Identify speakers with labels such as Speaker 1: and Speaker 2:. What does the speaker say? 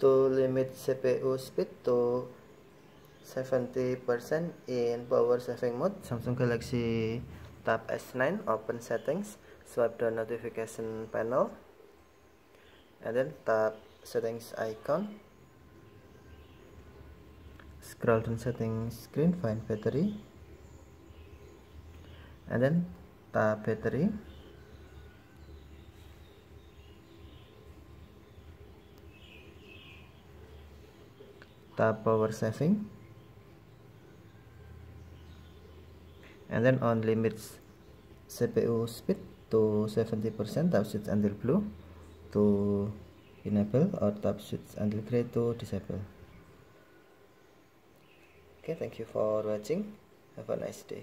Speaker 1: to limit CPU speed to 70% in power saving mode Samsung Galaxy Tab S9 open settings swipe down notification panel and then tap settings icon scroll down settings screen find battery and then tap battery tap power saving and then on limits CPU speed to 70% tap switch until blue to enable or tap switch until gray to disable okay thank you for watching have a nice day